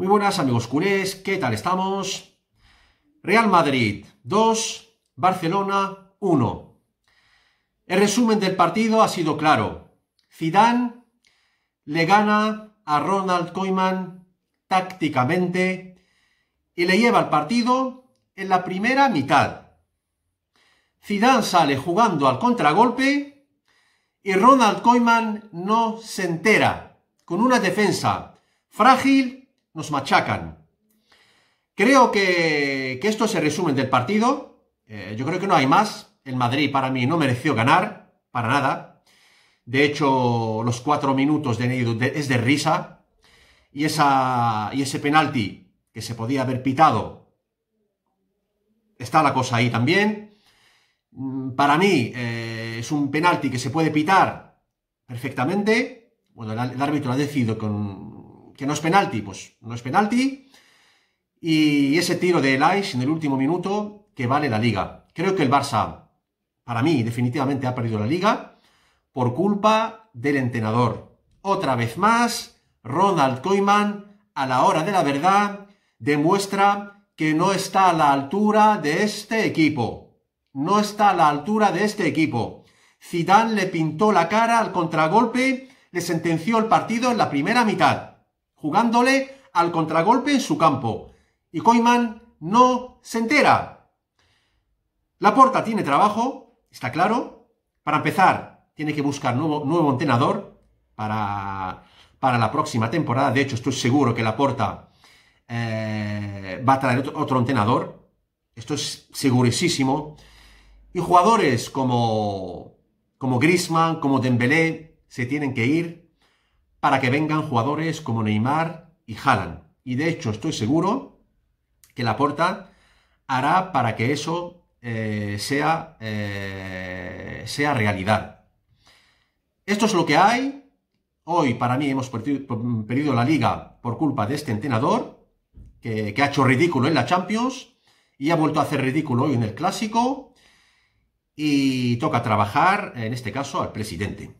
Muy buenas amigos culés, ¿qué tal estamos? Real Madrid 2, Barcelona 1. El resumen del partido ha sido claro. Zidane le gana a Ronald Koeman tácticamente y le lleva el partido en la primera mitad. Zidane sale jugando al contragolpe y Ronald Koeman no se entera con una defensa frágil nos machacan. Creo que, esto es el resumen del partido. Eh, yo creo que no hay más. El Madrid para mí no mereció ganar, para nada. De hecho, los cuatro minutos de Neido es de risa. Y, esa, y ese penalti que se podía haber pitado, está la cosa ahí también. Mm, para mí eh, es un penalti que se puede pitar perfectamente. Bueno, el, el árbitro ha decidido con que no es penalti, pues no es penalti. Y ese tiro de Elias en el último minuto que vale la liga. Creo que el Barça, para mí, definitivamente ha perdido la liga por culpa del entrenador. Otra vez más, Ronald Koeman, a la hora de la verdad, demuestra que no está a la altura de este equipo. No está a la altura de este equipo. Zidane le pintó la cara al contragolpe, le sentenció el partido en la primera mitad jugándole al contragolpe en su campo. Y Koiman no se entera. La Porta tiene trabajo, está claro. Para empezar, tiene que buscar nuevo, nuevo entrenador para, para la próxima temporada. De hecho, estoy seguro que La Porta eh, va a traer otro, otro entrenador. Esto es segurísimo. Y jugadores como, como Grisman, como Dembélé, se tienen que ir para que vengan jugadores como Neymar y Haaland. Y de hecho estoy seguro que la Laporta hará para que eso eh, sea, eh, sea realidad. Esto es lo que hay. Hoy para mí hemos perdido la liga por culpa de este entrenador, que, que ha hecho ridículo en la Champions y ha vuelto a hacer ridículo hoy en el Clásico. Y toca trabajar, en este caso, al presidente.